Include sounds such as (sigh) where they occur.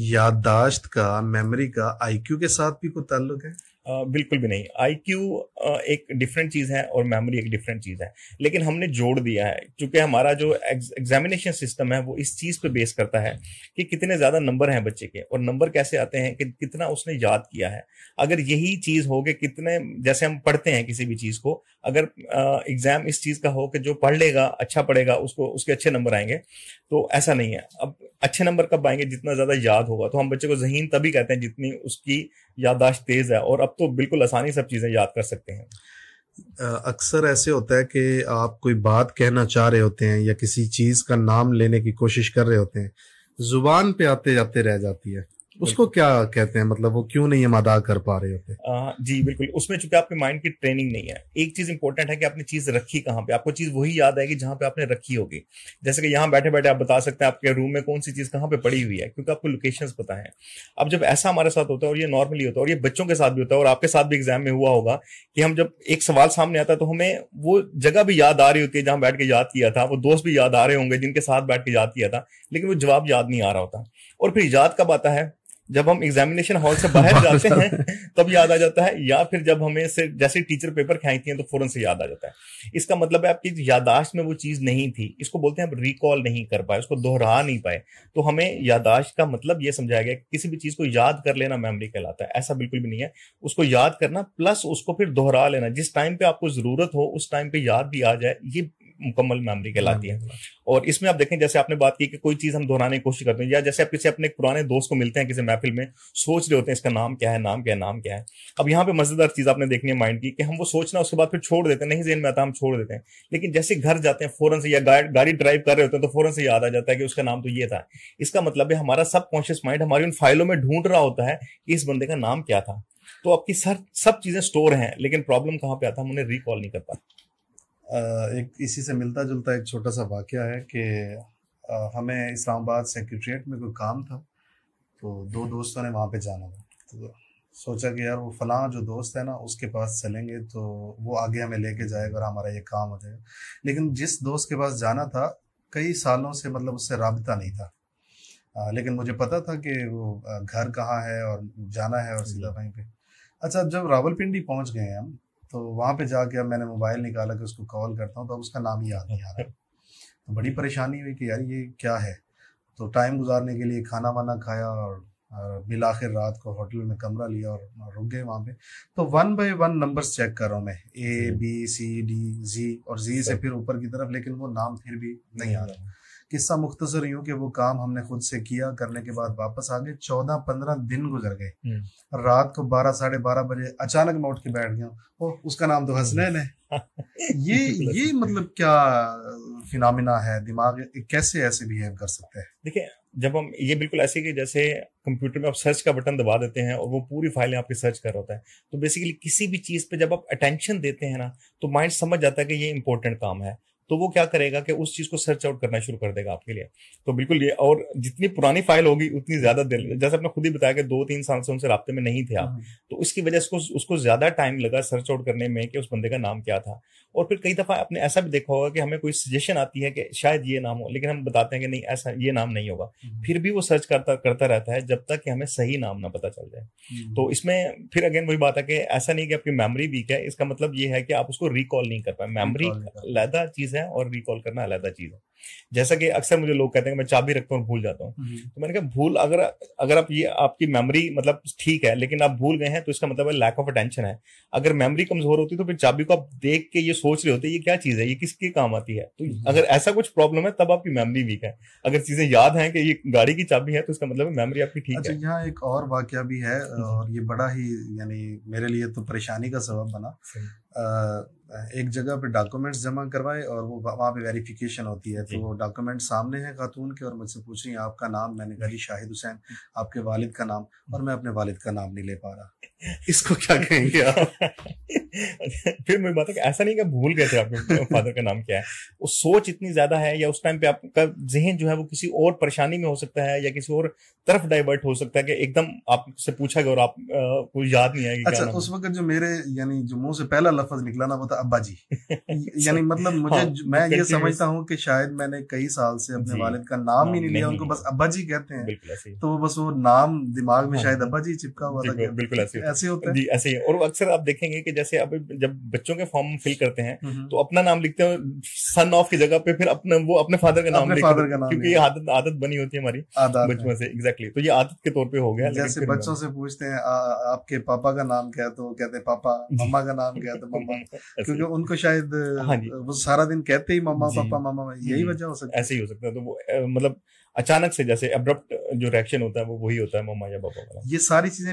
याददाश्त का मेमोरी का आईक्यू के साथ भी कोई ताल्लुक है आ, बिल्कुल भी नहीं आईक्यू एक डिफरेंट चीज़ है और मेमोरी एक डिफरेंट चीज़ है लेकिन हमने जोड़ दिया है क्योंकि हमारा जो एग्जामिनेशन सिस्टम है वो इस चीज़ पे बेस करता है कि कितने ज़्यादा नंबर हैं बच्चे के और नंबर कैसे आते हैं कि कितना उसने याद किया है अगर यही चीज़ हो कि कितने जैसे हम पढ़ते हैं किसी भी चीज़ को अगर एग्जाम इस चीज़ का हो कि जो पढ़ लेगा अच्छा पढ़ेगा उसको उसके अच्छे नंबर आएंगे तो ऐसा नहीं है अब अच्छे नंबर कब आएंगे जितना ज्यादा याद होगा तो हम बच्चे को जहीन तभी कहते हैं जितनी उसकी याददाश्त तेज है और अब तो बिल्कुल आसानी सब चीजें याद कर सकते हैं अक्सर ऐसे होता है कि आप कोई बात कहना चाह रहे होते हैं या किसी चीज का नाम लेने की कोशिश कर रहे होते हैं जुबान पे आते जाते रह जाती है उसको क्या कहते हैं मतलब वो क्यों नहीं हम अदा कर पा रहे होते आ, जी बिल्कुल उसमें चूंकि आपके माइंड की ट्रेनिंग नहीं है एक चीज इंपॉर्टेंट है कि आपने चीज रखी कहाँ पे आपको चीज वही याद आएगी जहां पे आपने रखी होगी जैसे कि यहाँ बैठे बैठे आप बता सकते हैं आपके रूम में कौन सी चीज कहाँ पे पड़ी हुई है क्योंकि आपको लोकेशन पता है अब जब ऐसा हमारे साथ होता है और ये नॉर्मली होता है और ये बच्चों के साथ भी होता है और आपके साथ भी एग्जाम में हुआ होगा कि हम जब एक सवाल सामने आता है तो हमें वो जगह भी याद आ रही होती है जहां बैठ के याद किया था वो दोस्त भी याद आ रहे होंगे जिनके साथ बैठ के याद किया था लेकिन वो जवाब याद नहीं आ रहा होता और फिर याद कब आता है जब हम एग्जामिनेशन हॉल से बाहर (laughs) जाते हैं (laughs) तब याद आ जाता है या फिर जब हमें से जैसे टीचर पेपर खेती है तो फौरन से याद आ जाता है इसका मतलब है आपकी यादाश्त में वो चीज नहीं थी इसको बोलते हैं आप रिकॉल नहीं कर पाए उसको दोहरा नहीं पाए तो हमें यादाश्त का मतलब ये समझाया गया किसी भी चीज को याद कर लेना मेमोरी कहलाता है ऐसा बिल्कुल भी नहीं है उसको याद करना प्लस उसको फिर दोहरा लेना जिस टाइम पे आपको जरूरत हो उस टाइम पे याद भी आ जाए ये मुकम्मल मेमोरी कहलाती हाँ, है हाँ। और इसमें आप देखें जैसे आपने बात की कि कोई चीज हम दोहराने की कोशिश करते हैं या जैसे आप किसी अपने पुराने दोस्त को मिलते हैं किसी महफिल में सोच रहे होते हैं इसका नाम क्या है नाम क्या है नाम क्या है अब यहाँ पे मजेदार चीज आपने देखनी है माइंड की कि हम वो सोचना उसके बाद फिर छोड़ देते हैं नहीं जेन में आता हम छोड़ देते हैं लेकिन जैसे घर जाते हैं फौरन से या गाड़ी ड्राइव कर रहे होते हैं तो फौरन से याद आ जाता है कि उसका नाम तो ये था इसका मतलब है हमारा सब कॉन्शियस माइंड हमारी उन फाइलों में ढूंढ रहा होता है कि इस बंदे का नाम क्या था तो आपकी सर सब चीजें स्टोर हैं लेकिन प्रॉब्लम कहाँ पे आता है हम उन्हें रिकॉल नहीं कर पाते एक इसी से मिलता जुलता एक छोटा सा वाक़ है कि हमें इस्लामाबाद सेक्रेटरीट में कोई काम था तो दो दोस्तों ने वहाँ पे जाना था तो सोचा कि यार वो फलां जो दोस्त है ना उसके पास चलेंगे तो वो आगे हमें लेके जाएगा और हमारा ये काम हो जाएगा लेकिन जिस दोस्त के पास जाना था कई सालों से मतलब उससे रबता नहीं था आ, लेकिन मुझे पता था कि वो घर कहाँ है और जाना है और सीधा वहीं पे अच्छा जब रावलपिंडी पहुँच गए हम तो वहाँ पे जाके अब मैंने मोबाइल निकाला कि उसको कॉल करता हूँ तो अब उसका नाम ही याद नहीं आ रहा तो बड़ी परेशानी हुई कि यार ये क्या है तो टाइम गुजारने के लिए खाना वाना खाया और बिल आखिर रात को होटल में कमरा लिया और रुक गए वहाँ पे तो one by one numbers check कर रहा हूँ मैं ए हम्म। बी सी डी जी और जी से फिर ऊपर की तरफ लेकिन वो नाम फिर भी नहीं आ रहा किस्सा मुख्तर यूँ कि वो काम हमने खुद से किया करने के बाद वापस आ गए चौदह पंद्रह दिन गुजर गए हम्म। रात को बारह साढ़े बारह बजे अचानक मैं उठ के बैठ गया ओ, उसका नाम तो हसनैन है (laughs) ये ये मतलब क्या फिनमिना है दिमाग कैसे ऐसे बिहेव कर सकते हैं देखिए जब हम ये बिल्कुल ऐसे कि जैसे कंप्यूटर में आप सर्च का बटन दबा देते हैं और वो पूरी फाइलें आपकी सर्च कर रहा होता है तो बेसिकली किसी भी चीज़ पे जब आप अटेंशन देते हैं ना तो माइंड समझ जाता है कि ये इंपॉर्टेंट काम है तो वो क्या करेगा कि उस चीज को सर्च आउट करना शुरू कर देगा आपके लिए तो बिल्कुल ये और जितनी पुरानी फाइल होगी उतनी ज्यादा देर जैसे आपने खुद ही बताया कि दो तीन साल से उनसे रबते में नहीं थे आप हम्म। तो उसकी वजह से उसको ज्यादा टाइम लगा सर्च आउट करने में कि उस बंदे का नाम क्या था और फिर कई दफा आपने ऐसा भी देखा होगा कि हमें कोई सजेशन आती है कि शायद ये नाम हो लेकिन हम बताते हैं कि नहीं ऐसा ये नाम नहीं होगा हम्म। फिर भी वो सर्च करता करता रहता है जब तक कि हमें सही नाम ना पता चल जाए हम्म। तो इसमें फिर अगेन वही बात है कि ऐसा नहीं कि आपकी मेमोरी वीक है इसका मतलब ये है कि आप उसको रिकॉल नहीं कर पाए मेमोरी लहदा चीज है है और रिकॉल करना अलग चीज़ है जैसा कि अक्सर मुझे लोग कहते हैं कि मैं चाबी रखता हूँ भूल जाता हूँ हम्म। तो मैंने कहा भूल अगर अगर आप ये आपकी मेमोरी मतलब ठीक है लेकिन आप भूल गए हैं तो इसका मतलब लैक ऑफ अटेंशन है अगर मेमोरी कमजोर होती है तो फिर चाबी को आप देख के ये सोच रहे होते ये क्या चीज है ये किसके काम आती है तो हम्म। अगर ऐसा कुछ प्रॉब्लम है तब आपकी मेमोरी वीक है अगर चीजें याद है कि ये गाड़ी की चाबी है तो इसका मतलब मेमोरी आपकी ठीक अच्छा, है यहाँ एक और वाक्य भी है हम्म। और ये बड़ा ही यानी मेरे लिए तो परेशानी का सबब बना एक जगह पे डॉक्यूमेंट्स जमा करवाए और वो वहाँ पे वेरिफिकेशन होती है तो डॉक्यूमेंट सामने है खातून के और मुझसे पूछ रही आपका नाम मैंने कहा जी शाहिद हुसैन आपके वालिद का नाम और मैं अपने वालिद का नाम नहीं ले पा रहा इसको क्या कहेंगे आप (laughs) फिर मेरी बात है ऐसा नहीं कि भूल गए थे आपके फादर का नाम क्या है वो सोच इतनी ज्यादा है या उस टाइम पे आपका जहन जो है वो किसी और परेशानी में हो सकता है या किसी और तरफ डाइवर्ट हो सकता है कि एकदम आपसे पूछा गया और आप को याद नहीं आएगी अच्छा उस वक्त जो मेरे यानी जो मुंह से पहला लफज निकला ना वो था अब्बा जी (laughs) यानी मतलब मुझे हाँ, मैं ये समझता हूँ कि शायद मैंने कई साल से अपने वालिद का नाम ही नहीं लिया उनको बस अब्बा जी कहते हैं तो वो बस वो नाम दिमाग में हाँ। शायद अब्बा जी चिपका हुआ था बिल्कुल ऐसे होता है जी ऐसे और अक्सर आप देखेंगे कि जैसे आप जब बच्चों के फॉर्म फिल करते हैं तो अपना नाम लिखते हैं सन ऑफ की जगह पे फिर अपने वो अपने फादर का नाम का नाम क्योंकि ये आदत आदत बनी होती है हमारी बचपन से एग्जैक्टली तो ये आदत के तौर पर हो गया जैसे बच्चों से पूछते हैं आपके पापा का नाम क्या तो कहते हैं पापा मम्मा का नाम क्या तो मम्मा (laughs) क्योंकि उनको शायद हाँ वो सारा दिन कहते ही मम्मा पापा मामा यही हम्म, वजह हो सकती है ऐसे ही हो सकता है तो वो मतलब अचानक से जैसे अब्रप्ट जो रिएक्शन होता है वो वही होता है मम्मा या पापा वाला ये सारी चीजें